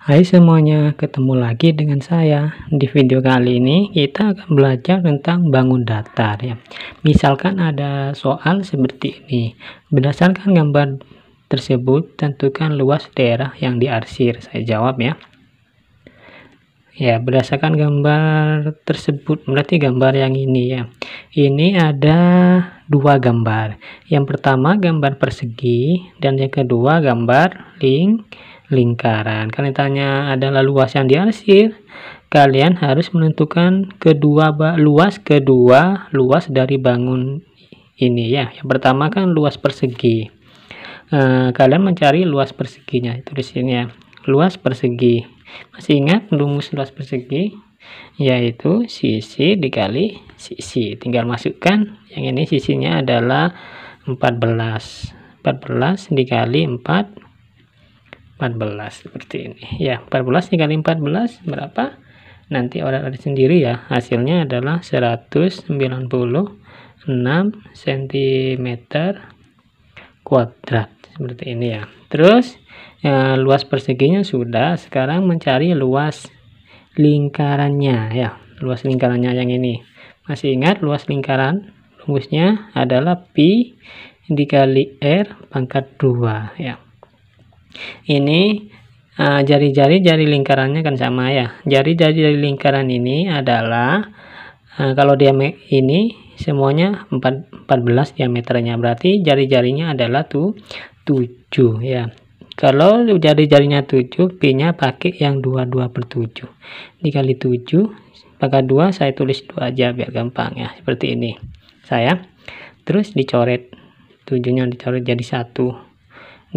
Hai semuanya, ketemu lagi dengan saya. Di video kali ini kita akan belajar tentang bangun datar ya. Misalkan ada soal seperti ini. Berdasarkan gambar tersebut, tentukan luas daerah yang diarsir. Saya jawab ya. Ya, berdasarkan gambar tersebut, berarti gambar yang ini ya. Ini ada dua gambar. Yang pertama gambar persegi dan yang kedua gambar link lingkaran. Kan ditanya adalah luas yang diarsir, kalian harus menentukan kedua luas kedua luas dari bangun ini ya. Yang pertama kan luas persegi. E, kalian mencari luas perseginya. itu di sini ya. Luas persegi. Masih ingat rumus luas persegi? Yaitu sisi dikali sisi. Tinggal masukkan yang ini sisinya adalah 14. 14 dikali 4 14 seperti ini ya 14 dikali 14 berapa nanti orang ada sendiri ya hasilnya adalah 196 cm kuadrat seperti ini ya terus ya, luas perseginya sudah sekarang mencari luas lingkarannya ya luas lingkarannya yang ini masih ingat luas lingkaran rumusnya adalah pi dikali r pangkat 2 ya ini eh, jari-jari uh, jari lingkarannya kan sama ya jari-jari dari lingkaran ini adalah uh, kalau dia ini semuanya 4, 14 diameternya berarti jari-jarinya adalah tuh 7 ya kalau jari-jarinya 7 P nya pakai yang 22 per 7 dikali 7 pakai 2 saya tulis 2 aja biar gampang ya seperti ini saya terus dicoret 7 nya dicoret jadi 1 2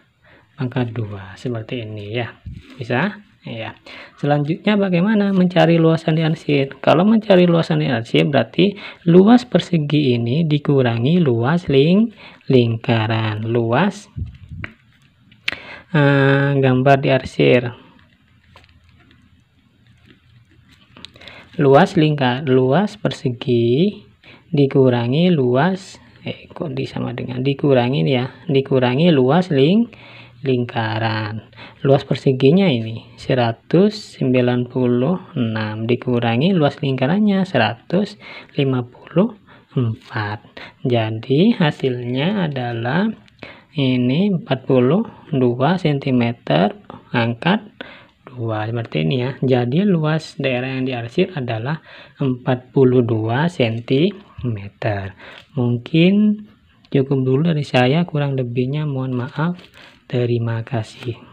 angka 2 seperti ini ya bisa ya selanjutnya bagaimana mencari luasan di arsip kalau mencari luasan di arsip berarti luas persegi ini dikurangi luas ling lingkaran luas uh, gambar di luas lingkar luas persegi dikurangi luas eh kok disama dengan dikurangi ya dikurangi luas ling lingkaran. Luas perseginya ini 196 dikurangi luas lingkarannya 154. Jadi hasilnya adalah ini 42 cm angkat 2 seperti ini ya. Jadi luas daerah yang diarsir adalah 42 cm. Mungkin cukup dulu dari saya kurang lebihnya mohon maaf. Terima kasih.